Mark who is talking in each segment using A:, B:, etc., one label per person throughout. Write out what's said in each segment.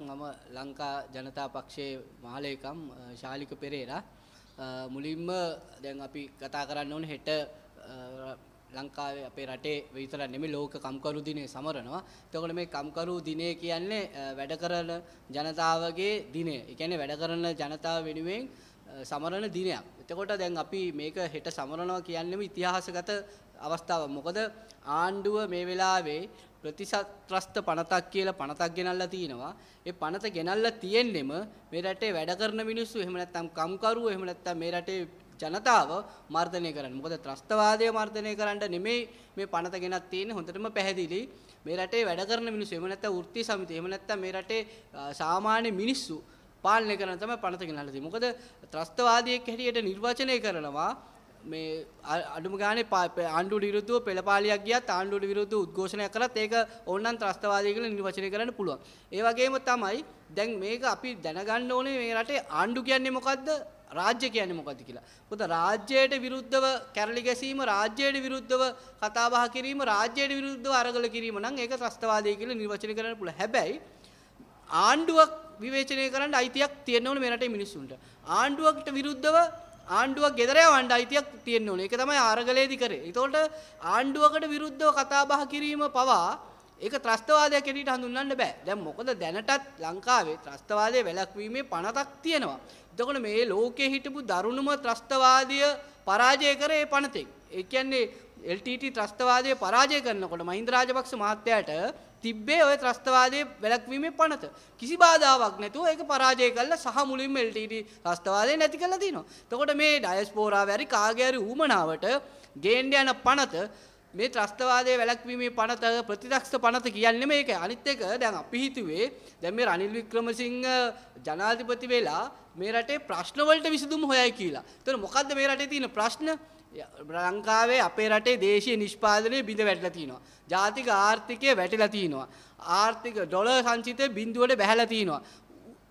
A: මම ලංකා ජනතා පක්ෂයේ මහලේකම් ශාලික පෙරේරා මුලින්ම දැන් අපි කතා කරන්න ඕන හෙට ලංකාවේ අපේ රටේ විතර නෙමෙයි ලෝක කම්කරු දිනේ සමරනවා. එතකොට මේ කම්කරු දිනේ කියන්නේ වැඩ කරන ජනතාවගේ දිනය. ඒ කියන්නේ වැඩ කරන ජනතාව වෙනුවෙන් සමරන දිනයක්. එතකොට දැන් අපි මේක හෙට සමරනවා කියන්නේම ඉතිහාසගත අවස්ථාවක්. මොකද ආණ්ඩුව මේ වෙලාවේ ප්‍රතිසත්‍රස්ත පනතක් කියලා පනතක් ගෙනල්ලා තිනවා. ඒ පනත ගෙනල්ලා තියෙන්නෙම මේ රටේ වැඩ කරන මිනිස්සු එහෙම නැත්නම් කම්කරුවෝ එහෙම නැත්නම් මේ රටේ ජනතාව මර්ධනය කරන්න. මොකද ත්‍රස්තවාදය මර්ධනය කරන්න නෙමෙයි මේ පනත ගෙනත් තියෙන්නේ හොඳටම පැහැදිලි. මේ රටේ වැඩ කරන මිනිස්සු එහෙම නැත්නම් වෘත්ති සමිති එහෙම නැත්නම් මේ රටේ සාමාන්‍ය මිනිස්සු පාලනය කරන තමයි පනත ගෙනල්ලා තියෙන්නේ. මොකද ත්‍රස්තවාදියෙක් හැටියට නිර්වචනය කරනවා මේ අඩුම ගානේ ආණ්ඩුවට විරුද්ධව පෙළපාලියක් ගියත් ආණ්ඩුවට විරුද්ධව උද්ඝෝෂණයක් කළත් ඒක ඕනනම් ත්‍රස්තවාදී කියලා නිර්වචනය කරන්න පුළුවන්. ඒ වගේම තමයි දැන් මේක අපි දැනගන්න ඕනේ මේ රටේ ආණ්ඩු කියන්නේ මොකද්ද? රාජ්‍ය කියන්නේ මොකද්ද කියලා. මොකද රාජ්‍යයට විරුද්ධව කැරලි ගැසීම, රාජ්‍යයට විරුද්ධව කතා බහ කිරීම, රාජ්‍යයට විරුද්ධව අරගල කිරීම නම් ඒක ත්‍රස්තවාදී කියලා නිර්වචනය කරන්න පුළුවන්. හැබැයි ආණ්ඩුවක් විවේචනය කරන්න අයිතියක් තියෙන්න ඕනේ මේ රටේ මිනිස්සුන්ට. ආණ්ඩුවකට විරුද්ධව ආණ්ඩුවක් ගෙදර යවන්න අයිතියක් තියෙන්න ඕනේ. ඒක තමයි ආරගලේදි කරේ. ඒතකොට ආණ්ඩුවකට විරුද්ධව කතා බහ කිරීම පවා ඒක ත්‍රස්තවාදයක් ඇරෙට හඳුන්වන්න බෑ. දැන් මොකද දැනටත් ලංකාවේ ත්‍රස්තවාදයේ වැළැක්වීමේ පනතක් තියෙනවා. එතකොට මේ ලෝකයේ හිටපු දරුණුම ත්‍රස්තවාදය පරාජය කරේ පනතෙන්. ඒ කියන්නේ LTT ත්‍රස්තවාදය පරාජය කරනකොට මහින්ද රාජපක්ෂ මහත්තයාට තිබ්බේ ඔය ත්‍රස්තවාදයේ වැළැක්වීමේ පනත. කිසි බාධාවක් නැතුව ඒක පරාජය කළා සහ මුලින්ම LTD ත්‍රස්තවාදය නැති කළා දිනවා. එතකොට මේ ඩයස්පෝරාවේ හරි කාගේ හරි ඌමනාවට ගේන්න යන පනත මේ ත්‍රස්තවාදයේ වැළැක්වීමේ පනත ප්‍රතිරක්ෂ පනත කියන්නේ මේක. අනිත් එක දැන් අපි හිතුවේ දැන් මේ රනිල් වික්‍රමසිංහ ජනාධිපති වෙලා මේ රටේ ප්‍රශ්න වලට විසඳුම් හොයයි කියලා. එතකොට මොකද්ද මේ රටේ තියෙන ප්‍රශ්න? ලංකාවේ අපේ රටේ දේශීය නිෂ්පාදනය බිඳ වැටලා තිනවා. ජාතික ආර්ථිකය වැටිලා තිනවා. ආර්ථික ඩොලර් සංචිතය බිඳුවට බැහැලා තිනවා.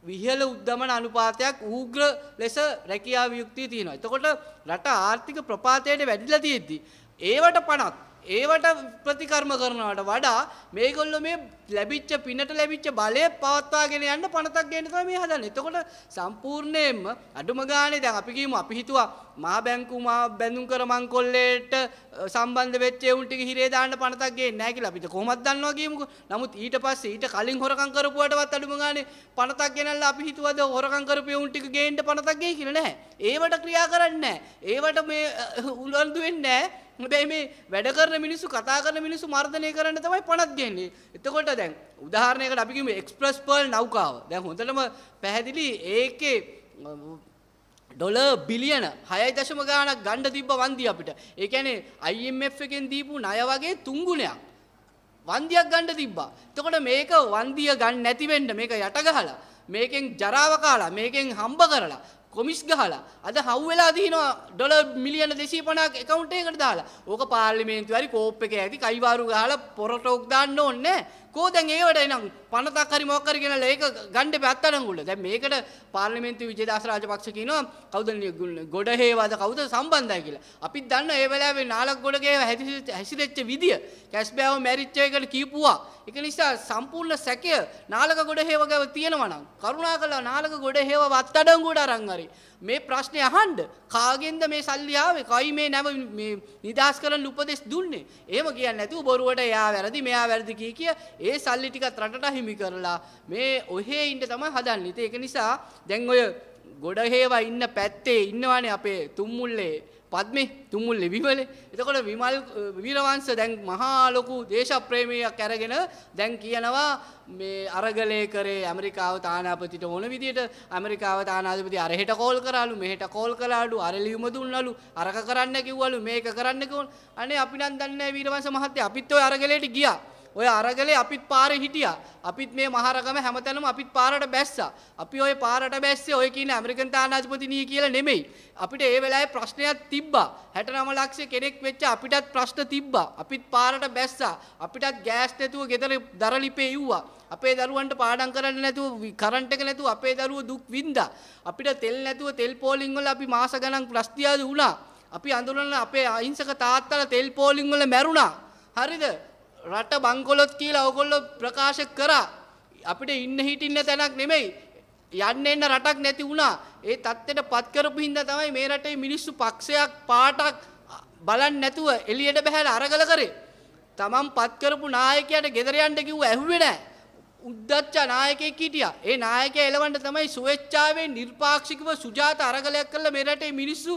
A: විහල උද්දමන අනුපාතයක් ඌග්‍ර ලෙස රැකියාව යුක්තිය තිනවා. එතකොට රට ආර්ථික ප්‍රපාතයට වැඩිලා තියෙද්දි ඒවට පණක් ඒවට ප්‍රතිකර්ම කරනවට වඩා මේගොල්ලෝ මේ ලැබිච්ච පිනට ලැබිච්ච බලය පවත්වාගෙන යන්න පනතක් ගන්න තමයි මේ හදන්නේ. එතකොට සම්පූර්ණයෙන්ම අඩුම ගානේ දැන් අපි කියමු අපි හිතුවා මහා බැංකු මහා බැඳුම් කර මංකොල්ලේට සම්බන්ධ වෙච්ච ඒ උන්ටිගේ හිරේ දාන්න පනතක් ගේන්නේ නැහැ කියලා අපිට කොහොමද දන්නවා කියමුකෝ. නමුත් ඊට පස්සේ ඊට කලින් හොරකම් කරපුවටවත් අඩුම ගානේ පනතක් ගෙනල්ලා අපි හිතුවද හොරකම් කරපු උන්ටික ගේන්න පනතක් ගෙයි කියලා නැහැ. ඒවට ක්‍රියා කරන්නේ නැහැ. ඒවට මේ උලන්දු වෙන්නේ නැහැ. මුදැයි මේ වැඩ කරන මිනිස්සු කතා කරන මිනිස්සු මර්ධනය කරන්න තමයි පනත් ගෙන්නේ. එතකොට දැන් උදාහරණයකට අපි කිව්වේ එක්ස්ප්‍රස් පර්ල් නෞකාව. දැන් හොඳටම පැහැදිලි ඒකේ ඩොල බිලියන හයයි දශම ගානක් ගණ්ඩ තිබ්බ වන්දිය අපිට. ඒ කියන්නේ IMF එකෙන් දීපු ණය වගේ තුන් ගුණයක්. වන්දියක් ගන්න තිබ්බා. එතකොට මේක වන්දිය ගන්න නැති වෙන්න මේක යට ගහලා මේකෙන් ජරාව කාලා මේකෙන් හම්බ කරලා කොමිස් ගහලා අද හව් වෙලා දිනවා ඩොලර් මිලියන 250ක් account එකකට දාලා. ඕක පාර්ලිමේන්තුවේ හරි කෝප් එකේ ඇති කයිවාරු ගහලා පොරටෝක් දාන්න ඕනේ කෝ දැන් ඒවට එනම් පනතක් හරි මොකක් හරි ගෙනලා ඒක ගණ්ඩේ පැත්තනඟුල. දැන් මේකට පාර්ලිමේන්තු විජේදාස රාජපක්ෂ කියනවා කවුද ගොඩහේවාද කවුද සම්බන්ධයි කියලා. අපිත් දන්න ඒ වෙලාවේ නාලක් ගොඩගේ හැසිරෙච්ච විදිය. කැස්බෑව මැරිච්ච එකට කියපුවා. ඒක නිසා සම්පූර්ණ සැකය නාලක ගොඩහේව ගැව තියෙනවා නම් කරුණාකරලා නාලක ගොඩහේව වත්තඩංගුවට අරන් හරි මේ ප්‍රශ්නේ අහන්න කාගෙන්ද මේ සල්ලි ආවේ? කයි මේ නැව මේ නිදාස් කරන්න උපදෙස් දුන්නේ? එහෙම කියන්නේ නැතුව බොරුවට එයා වැරදි මෙයා වැරදි කිය කිය ඒ සල්ලි ටිකත් රටට හිමි කරලා මේ ඔහේ ඉන්න තමයි හදන්නේ. ඒක නිසා දැන් ඔය ගොඩ හේවා ඉන්න පැත්තේ ඉන්නවානේ අපේ තුම්මුල්ලේ පද්මේ තුම්මුල්ලේ විමලේ. එතකොට විමල් වීරවංශ දැන් මහා ලොකු දේශප්‍රේමයක් අරගෙන දැන් කියනවා මේ අරගලේ කරේ ඇමරිකාව තානාපතිට ඕන විදියට ඇමරිකාව තානාධිපති අරහෙට කෝල් කරාලු මෙහෙට කෝල් කළාලු අර ලියුම දුන්නලු අරක කරන්න කිව්වලු මේක කරන්න කිව්වලු අනේ අපි නම් දන්නේ නැහැ වීරවංශ මහත්තයා අපිත් ඔය අරගලේට ගියා ඔය අරගලේ අපිත් පාරේ හිටියා. අපිත් මේ මහරගම හැමතැනම අපිත් පාරට බැස්සා. අපි ওই පාරට බැස්සේ ඔය කියන ඇමරිකන් තානාධිපතිනිය කියලා නෙමෙයි. අපිට ඒ වෙලාවේ ප්‍රශ්නයක් තිබ්බා. 69 ලක්ෂ කෙනෙක් වෙච්ච අපිටත් ප්‍රශ්න තිබ්බා. අපිත් පාරට බැස්සා. අපිටත් ගෑස් නැතුව ගෙදර දරලිපේ ඉව්වා. අපේ දරුවන්ට පාඩම් කරන්න නැතුව කරන්ට් එක නැතුව අපේ දරුවෝ දුක් විඳා. අපිට තෙල් නැතුව තෙල් පෝලිං වල අපි මාස ගණන් ප්‍රස්තියාදු වුණා. අපි අඳුරන අපේ අහිංසක තාත්තලා තෙල් පෝලිං වල මැරුණා. හරිද? රට බංකොලොත් කියලා ඕගොල්ලෝ ප්‍රකාශ කරා. අපිට ඉන්න හිටින්න තැනක් නෙමෙයි. යන්න එන්න රටක් නැති වුණා. ඒ தත්තෙට පත් කරපු හින්දා තමයි මේ රටේ මිනිස්සු පක්ෂයක් පාටක් බලන්න නැතුව එළියට බහැලා අරගල කරේ. තමන් පත් කරපු නායකයාට ගෙදර යන්න කිව්ව ඇහුවේ නැහැ. උද්දච්ච නායකයෙක් හිටියා. ඒ නායකයා එලවන්න තමයි සුවේච්ඡාවෙන් නිර්පාක්ෂිකව සුජාත අරගලයක් කළා මේ රටේ මිනිස්සු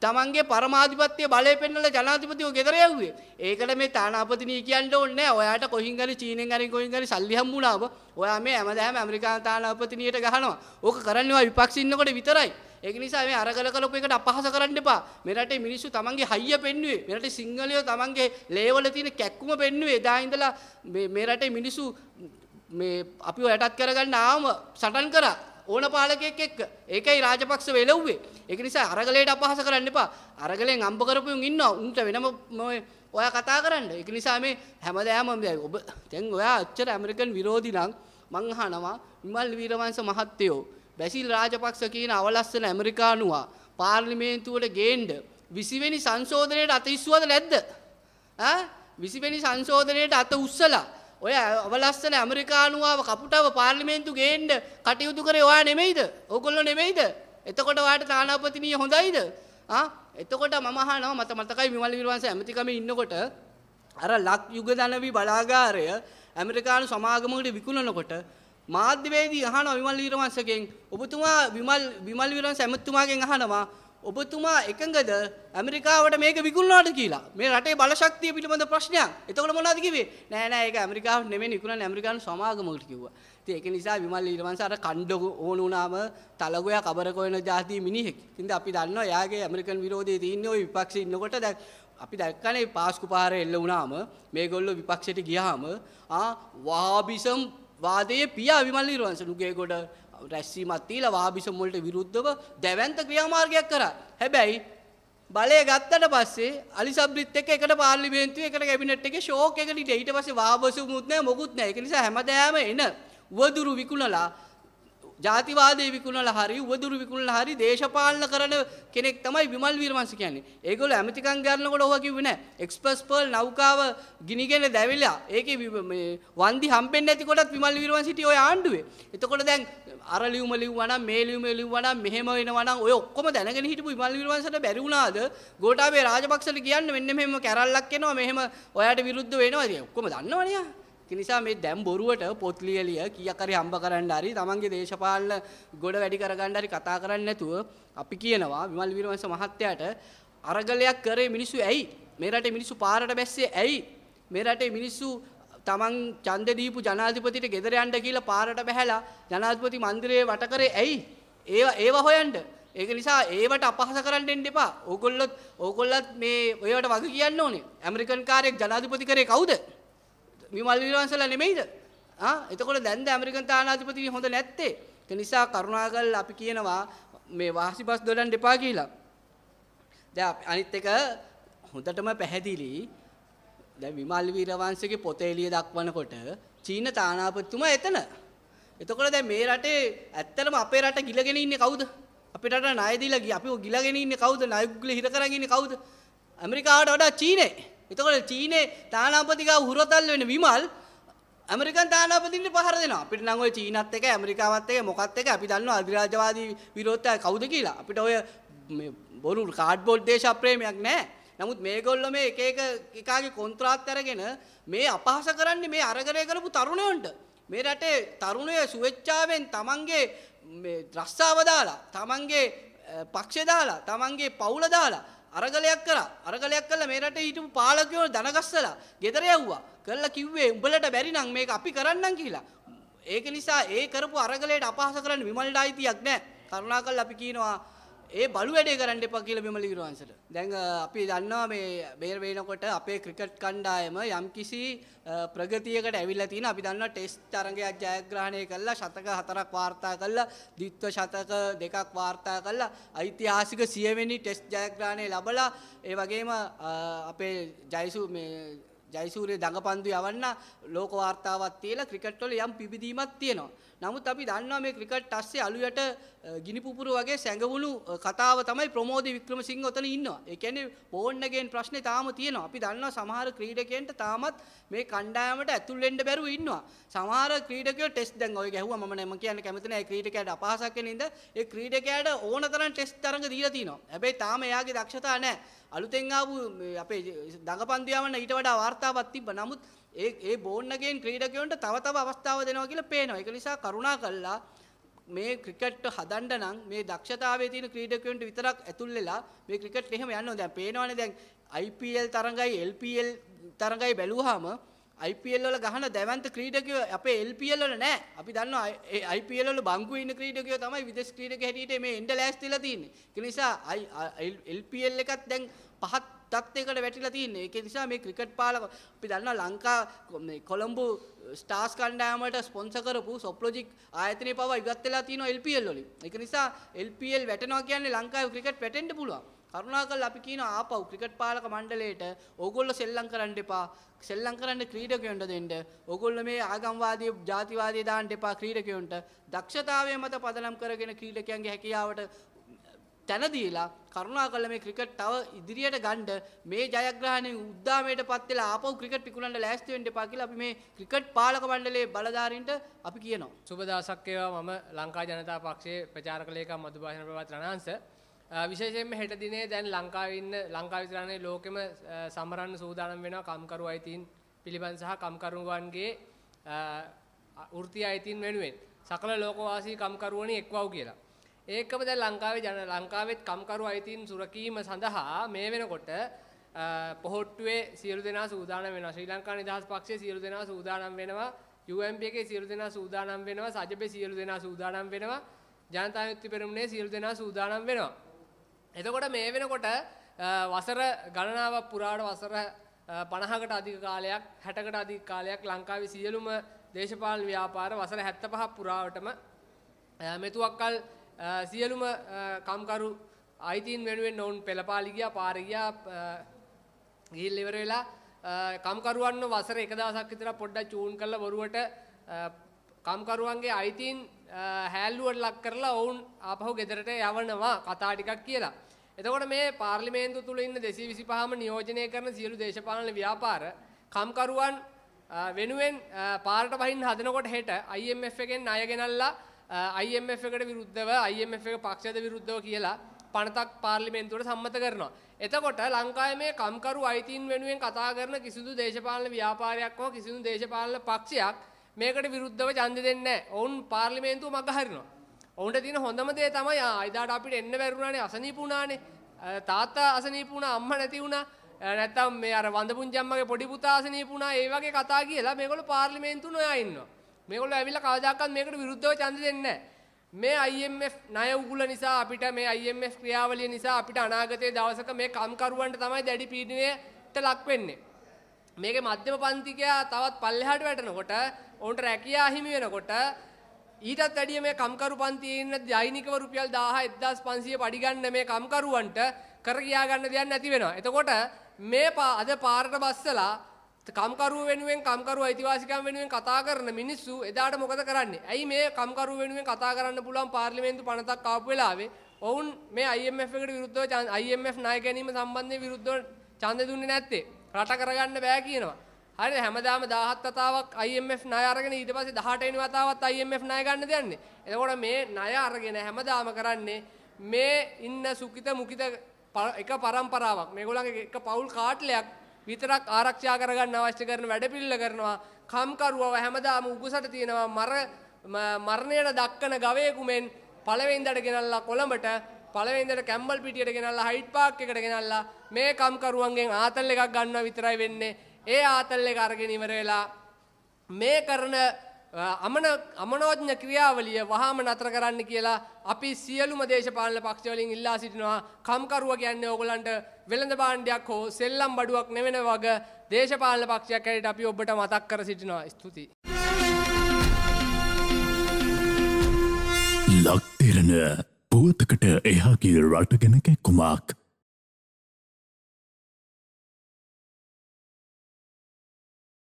A: තමන්ගේ පරමාධිපත්‍ය බලය පෙන්නල ජනාධිපතිව ගෙදර යව්වේ. ඒකට මේ තානාපතිනී කියන්න ඕනේ නෑ. ඔයාට කොහින් හරි චීනෙන් හරි කොහින් හරි සල්ලි හම්බුණාම ඔයා මේ හැමදාම ඇමරිකානු තානාපතිනියට ගහනවා. ඕක කරන්නේ ඔය විපක්ෂ ඉන්නකොට විතරයි. ඒක නිසා මේ අරගල කළපු එකට අපහාස කරන්න එපා. මේ රටේ මිනිස්සු තමන්ගේ හයිය පෙන්නුවේ. මේ රටේ සිංහලයෝ තමන්ගේ ලේවල තියෙන කැක්කුම පෙන්නුවේ. එදා ඉඳලා මේ මේ රටේ මිනිස්සු මේ අපි ඔයටත් කරගන්න ආවම සටන් කරා. ඕන පාලකයෙක් එක්ක. ඒකයි රාජපක්ෂ වෙලව්වේ. ඒක නිසා අරගලයට අපහාස කරන්න එපා. අරගලෙන් අම්බ කරපුන් ඉන්නවා. උන්ට වෙනම ඔයා කතා කරන්න. ඒක නිසා මේ හැමදාම ඔබ දැන් ඔයා අච්චර ඇමරිකන් විරෝධී නම් මං අහනවා විමල් වීරවංශ මහත්තයෝ බැසිල් රාජපක්ෂ කියන අවලස්සන ඇමරිකානුවා පාර්ලිමේන්තුවට ගේන්න 20 වෙනි සංශෝධනයේට අත ඉස්සුවද නැද්ද? ඈ 20 වෙනි සංශෝධනයේට අත උස්සලා ඔය අවලස්සන ඇමරිකානුවාව කපුටාව පාර්ලිමේන්තු ගේන්න කටයුතු කරේ ඔයා නෙමෙයිද? ඕගොල්ලෝ නෙමෙයිද? එතකොට ඔයාට තානාපතිනිය හොඳයිද? ආ එතකොට මම අහනවා මට මතකයි විමල් විල්වංශ ඇමතිකමේ ඉන්නකොට අර ලක් යුග ධනවි බලාගාරය ඇමරිකානු සමාගමකට විකුණනකොට මාධ්‍යවේදී අහනවා විමල් විල්වංශගෙන් ඔබතුමා විමල් විමල් විල්වංශ ඇමතිතුමාගෙන් අහනවා ඔබතුමා එකඟද ඇමරිකාවට මේක විකුණනාට කියලා මේ රටේ බලශක්තිය පිළිබඳ ප්‍රශ්නයක් එතකොට මොනවද කිව්වේ නෑ නෑ ඒක ඇමරිකාවට නෙමෙයි නිකුණන්නේ ඇමරිකානු සමාගමකට කිව්වා ඉතින් ඒක නිසා විමල් ඊළවන්ස අර කණ්ඩ ඕන වුණාම තලගොයා කබර කොයන જાති මිනිහෙක් ඉතින් අපි දන්නවා එයාගේ ඇමරිකන් විරෝධයේ තියෙන්නේ ওই විපක්ෂේ ඉන්නකොට දැන් අපි දැක්කනේ පාස්කු පාරේ එල්ල වුණාම මේගොල්ලෝ විපක්ෂයට ගියාම ආ වහාබිසම් වාදයේ පියා විමල් ඊළවන්ස නුගේගොඩ රැස්වීමක් තියලා වහාබිසම් වලට විරුද්ධව දැවැන්ත ක්‍රියාමාර්ගයක් කරා. හැබැයි බලය ගත්තට පස්සේ අලිසබ්රිත් එක්ක එකට පාර්ලිමේන්තුවේ එකට කැබිනට් එකේ ෂෝක් එකට ඊට පස්සේ වහාබසුමුත් නැහැ මොකුත් නැහැ. ඒක නිසා හැමදාම එන වදුරු විකුණලා ජාතිවාදය විකුණලා හරි උවදුරු විකුණලා හරි දේශපාලන කරන කෙනෙක් තමයි විමල් වීරවංශ කියන්නේ. ඒගොල්ලෝ ඇමතිකම් ගන්නකොට ඔහොම කිව්වේ නැහැ. එක්ස්ප්‍රස් පර්ල් නෞකාව ගිනිගෙන දැවිලා ඒකේ මේ වන්දි හම්බෙන්නේ නැති කොටත් විමල් වීරවංශ හිටියේ ওই ආණ්ඩුවේ. එතකොට දැන් අර ලියුම ලිව්වා නම් මේ ලියුම ලිව්වා නම් මෙහෙම වෙනවා නම් ඔය ඔක්කොම දැනගෙන හිටපු විමල් වීරවංශට බැරි වුණාද? ගෝඨාභය රාජපක්ෂට කියන්න මෙන්න මෙහෙම කැරල්ලක් එනවා මෙහෙම ඔයාට විරුද්ධ වෙනවා. ඉතින් ඔක්කොම දන්නවනේ. ඒ නිසා මේ දැන් බොරුවට පොත් ලියලිය කීයක් හරි හම්බ කරන්න හරි තමන්ගේ දේශපාලන ගොඩ වැඩි කරගන්න හරි කතා කරන්නේ නැතුව අපි කියනවා විමල් වීරවංශ මහත්තයාට අරගලයක් කරේ මිනිස්සු ඇයි? මේ රටේ මිනිස්සු පාරට බැස්සේ ඇයි? මේ රටේ මිනිස්සු තමන් ඡන්ද දීපු ජනාධිපතිට ගෙදර යන්න කියලා පාරට බැහැලා ජනාධිපති මන්දිරයේ වට කරේ ඇයි? ඒවා ඒවා හොයන්න. ඒක නිසා ඒවට අපහාස කරන්න එන්න එපා. ඕගොල්ලොත් ඕගොල්ලත් මේ ඔයවට වග කියන්න ඕනේ. ඇමරිකන් කාර්යයක් ජනාධිපති කරේ කවුද? විමල් විරවංශලා නෙමෙයිද? ආ එතකොට දැන්ද ඇමරිකන් තානාධිපති හොඳ නැත්තේ. ඒ නිසා කරුණාකරලා අපි කියනවා මේ වාසි බස් දොඩන් දෙපා කියලා. දැන් අනිත් එක හොඳටම පැහැදිලි. දැන් විමල් වීරවංශගේ පොත එළිය දක්වනකොට චීන තානාපතිතුමා එතන. එතකොට දැන් මේ රටේ ඇත්තටම අපේ රට ගිලගෙන ඉන්නේ කවුද? අපේ රට ණය දීලා අපි ගිලගෙන ඉන්නේ කවුද? ණය ගිල හිර කරගෙන ඉන්නේ කවුද? ඇමරිකාවට වඩා චීනේ. එතකොට චීනේ තානාපතිකා හුරතල් වෙන විමල් ඇමරිකන් තානාපතින්ට පහර දෙනවා. අපිට නම් ওই චීනත් එක ඇමරිකාවත් එක මොකත් එක අපි දන්නවා අධිරාජ්‍යවාදී විරෝධය කවුද කියලා. අපිට ඔය මේ බොරු කාඩ්බෝඩ් දේශප්‍රේමයක් නැහැ. නමුත් මේගොල්ලෝ මේ එක එක එකාගේ කොන්ත්‍රාත් අරගෙන මේ අපහාස කරන්නේ මේ අරගලය කරපු තරුණයන්ට. මේ රටේ තරුණය සුවේච්ඡාවෙන් තමන්ගේ මේ රස්සාව දාලා තමන්ගේ පක්ෂය දාලා තමන්ගේ පවුල දාලා අරගලයක් කරා අරගලයක් කළා මේ රටේ හිටපු පාලකයෝ දනගස්සලා ගෙදර යව්වා කළා කිව්වේ උඹලට බැරි නම් මේක අපි කරන්නම් කියලා ඒක නිසා ඒ කරපු අරගලයට අපහාස කරන්න විමල්ට අයිතියක් නැහැ කරුණාකරලා අපි කියනවා ඒ බලු වැඩේ කරන්න එපා කියලා මෙම ලීරුවන්සට. දැන් අපි දන්නවා මේ බේර වෙනකොට අපේ ක්‍රිකට් කණ්ඩායම යම්කිසි ප්‍රගතියකට ඇවිල්ලා තිනවා. අපි දන්නවා ටෙස්ට් තරඟයක් ජයග්‍රහණය කළා, ශතක හතරක් වාර්තා කළා, ද්විත්ව ශතක දෙකක් වාර්තා කළා, ඓතිහාසික 100 වෙනි ටෙස්ට් ජයග්‍රහණය ලැබලා ඒ වගේම අපේ ජයසු මේ ජයසූරිය දඟපන්දු යවන්න ලෝක වාර්තාවක් තියලා ක්‍රිකට් වල යම් පිබිදීමක් තියෙනවා. නමුත් අපි දන්නවා මේ ක්‍රිකට් ටස්සේ අලුයට ගිනි පුපුරු වගේ සැඟවුණු කතාව තමයි ප්‍රමෝද වික්‍රමසිංහ ඔතන ඉන්නවා. ඒ කියන්නේ බෝන් අගේන් ප්‍රශ්නේ තාම තියෙනවා. අපි දන්නවා සමහර ක්‍රීඩකයන්ට තාමත් මේ කණ්ඩායමට ඇතුල් වෙන්න බැරුව ඉන්නවා. සමහර ක්‍රීඩකයෝ ටෙස්ට් දැන් ඔය ගැහුවා මම නෑ මම කියන්න කැමති නෑ ඒ ක්‍රීඩකයාට අපහාසයක් වෙන ඉඳ ඒ ක්‍රීඩකයාට ඕන තරම් ටෙස්ට් තරඟ දීලා තිනවා. හැබැයි තාම එයාගේ දක්ෂතා නෑ. අලුතෙන් ආපු අපේ දඟපන්දියාවන්න ඊට වඩා වාර්තාවක් තිබ්බ. නමුත් ඒ ඒ බෝන් එකෙන් ක්‍රීඩකයන්ට තව තව අවස්ථාව දෙනවා කියලා පේනවා. ඒක නිසා කරුණා කළා මේ ක්‍රිකට් හදන්න නම් මේ දක්ෂතාවයේ තියෙන ක්‍රීඩකයන්ට විතරක් ඇතුල් වෙලා මේ ක්‍රිකට් එහෙම යන්න ඕනේ. දැන් පේනවනේ දැන් IPL තරඟයි LPL තරඟයි බැලුවාම IPL වල ගහන දැවන්ත ක්‍රීඩකයෝ අපේ LPL වල නැහැ. අපි දන්නවා ඒ IPL වල බංකුවේ ඉන්න ක්‍රීඩකයෝ තමයි විදේශ ක්‍රීඩක හැටියට මේ එන්න ලෑස්තිලා තින්නේ. ඒ නිසා LPL එකත් දැන් පහත් තත්ත්වයකට වැටිලා තියෙන්නේ. ඒක නිසා මේ ක්‍රිකට් පාලක අපි දන්නවා ලංකා මේ කොළඹ ස්ටාර්ස් කණ්ඩායමට ස්පොන්සර් කරපු සොප්ලොජික් ආයතනය පවා ඉවත් වෙලා තියෙනවා LPL වලින්. ඒක නිසා LPL වැටෙනවා කියන්නේ ලංකාවේ ක්‍රිකට් වැටෙන්න පුළුවන්. කරුණාකරලා අපි කියනවා ආපහු ක්‍රිකට් පාලක මණ්ඩලයට ඕගොල්ලෝ සෙල්ලම් කරන්න එපා. සෙල්ලම් කරන්න ක්‍රීඩකයන්ට දෙන්න. ඕගොල්ලෝ මේ ආගම්වාදී ජාතිවාදී දාන්න එපා ක්‍රීඩකයන්ට. දක්ෂතාවය මත පදනම් කරගෙන ක්‍රීඩකයන්ගේ හැකියාවට තැන දීලා කරුණාකරලා මේ ක්‍රිකට් තව ඉදිරියට ගන්න මේ ජයග්‍රහණයෙන් උද්දාමයටපත් වෙලා ආපහු ක්‍රිකට් විකුණන්න
B: ලෑස්ති වෙන්න එපා කියලා අපි මේ ක්‍රිකට් පාලක මණ්ඩලයේ බලධාරීන්ට අපි කියනවා. සුබ දවසක් වේවා මම ලංකා ජනතා පක්ෂයේ ප්‍රචාරක ලේකම් මදුභාෂණ ප්‍රවත් රණාංශ විශේෂයෙන්ම හෙට දිනේ දැන් ලංකාවේ ඉන්න ලංකාව විතරනේ ලෝකෙම සමරන්න සූදානම් වෙනවා කම්කරු අයිතීන් පිළිබඳ සහ කම්කරුවන්ගේ වෘත්ති අයිතීන් වෙනුවෙන් සකල ලෝකවාසී කම්කරුවනි එක්වව් කියලා. ඒකම දැන් ලංකාවේ ජන ලංකාවෙත් කම්කරු අයිතීන් සුරකීම සඳහා මේ වෙනකොට පොහොට්ටුවේ සියලු දෙනා සූදානම් වෙනවා. ශ්‍රී ලංකා නිදහස් පක්ෂයේ සියලු දෙනා සූදානම් වෙනවා. UMP එකේ සියලු දෙනා සූදානම් වෙනවා. සජපේ සියලු දෙනා සූදානම් වෙනවා. ජනතා විමුක්ති පෙරමුණේ සියලු දෙනා සූදානම් වෙනවා. එතකොට මේ වෙනකොට වසර ගණනාවක් පුරාට වසර 50කට අධික කාලයක් 60කට අධික කාලයක් ලංකාවේ සියලුම දේශපාලන ව්‍යාපාර වසර 75ක් පුරාවටම මෙතුවක්කල් සියලුම කම්කරු අයිතීන් වෙනුවෙන් ඔවුන් පෙළපාලි ගියා පාර ගියා ගිහිල් ඉවර වෙලා කම්කරුවන්ව වසර 1 දවසක් විතර පොඩ්ඩක් චූන් කරලා බොරුවට කම්කරුවන්ගේ අයිතීන් හැල්ලුවට ලක් කරලා ඔවුන් ආපහු ගෙදරට යවනවා කතා ටිකක් කියලා. එතකොට මේ පාර්ලිමේන්තුව තුල ඉන්න 225ම නියෝජනය කරන සියලු දේශපාලන ව්‍යාපාර කම්කරුවන් වෙනුවෙන් පාරට බහින්න හදනකොට හෙට IMF එකෙන් ණය ගෙනල්ලා IMF එකට විරුද්ධව IMF එක පක්ෂයට විරුද්ධව කියලා පනතක් පාර්ලිමේන්තුවට සම්මත කරනවා. එතකොට ලංකාවේ මේ කම්කරු අයිතීන් වෙනුවෙන් කතා කරන කිසිදු දේශපාලන ව්‍යාපාරයක් හෝ කිසිදු දේශපාලන පක්ෂයක් මේකට විරුද්ධව ඡන්ද දෙන්නේ නැහැ. ඔවුන් පාර්ලිමේන්තුව මගහරිනවා. ඔවුන්ට තියෙන හොඳම දේ තමයි අයිදාට අපිට එන්න බැරුණානේ අසනීප වුණානේ. තාත්තා අසනීප වුණා, අම්මා නැති වුණා. නැත්තම් මේ අර වඳපුංචම්මගේ පොඩි පුතා අසනීප වුණා. ඒ වගේ කතා කියලා මේගොල්ලෝ පාර්ලිමේන්තුව නොයා ඉන්නවා. මේගොල්ලෝ ඇවිල්ලා කවදාකවත් මේකට විරුද්ධව ඡන්ද දෙන්නේ නැහැ. මේ IMF ණය උගුල නිසා අපිට මේ IMF ක්‍රියාවලිය නිසා අපිට අනාගතයේ දවසක මේ කම්කරුවන්ට තමයි දැඩි පීඩනයට ලක් වෙන්නේ. මේකේ මධ්‍යම පන්තිකයා තවත් පල්ලෙහාට වැටෙනකොට ඔවුන්ට රැකියා හිමි වෙනකොට ඊටත් වැඩිය මේ කම්කරු පන්තියේ ඉන්න දෛනිකව රුපියල් 1000 1500 පඩි ගන්න මේ කම්කරුවන්ට කර කියා ගන්න දෙයක් නැති වෙනවා. එතකොට මේ අද පාරට බස්සලා කම්කරුව වෙනුවෙන් කම්කරුව අයිතිවාසිකම් වෙනුවෙන් කතා කරන මිනිස්සු එදාට මොකද කරන්නේ? ඇයි මේ කම්කරුව වෙනුවෙන් කතා කරන්න පුළුවන් පාර්ලිමේන්තු පනතක් ආපු වෙලාවේ ඔවුන් මේ IMF එකට විරුද්ධව IMF ණය ගැනීම සම්බන්ධයෙන් විරුද්ධව ඡන්දය දුන්නේ නැත්තේ? රට කරගන්න බෑ කියනවා. හරි හැමදාම 17 වතාවක් IMF ණය අරගෙන ඊට පස්සේ 18 වෙනි වතාවත් IMF ණය ගන්න දෙන්නේ. එතකොට මේ ණය අරගෙන හැමදාම කරන්නේ මේ ඉන්න සුඛිත මුඛිත එක પરම්පරාවක්. මේගොල්ලන්ගේ එක පෞල් කාටලයක් විතරක් ආරක්ෂා කරගන්න අවශ්‍ය කරන වැඩපිළිවෙල කරනවා. කම්කරුවව හැමදාම උගසට තියනවා මර මරණයට දක්කන ගවයෙකු මෙන් පළවෙනිදට ගෙනල්ලා කොළඹට පළවෙනිදට කැම්බල් පිටියට ගෙනල්ලා හයිට් පාක් එකට ගෙනල්ලා මේ කම්කරුවන්ගෙන් ආතල් එකක් ගන්නවා විතරයි වෙන්නේ. ඒ ආතල් එක අරගෙන ඉවර වෙලා මේ කරන අමන අමනෝඥ ක්‍රියාවලිය වහාම නතර කරන්න කියලා අපි සියලුම දේශපාලන පක්ෂවලින් ඉල්ලා සිටිනවා කම්කරුවා කියන්නේ ඕගොල්ලන්ට වෙළඳ භාණ්ඩයක් හෝ සෙල්ලම් බඩුවක් නෙවෙන වග දේශපාලන පක්ෂයක් හැටියට අපි ඔබට මතක් කර සිටිනවා ස්තුතියි ලක්තිරණ පුවතකට එහා ගිය රට ගැන කැක්කුමක්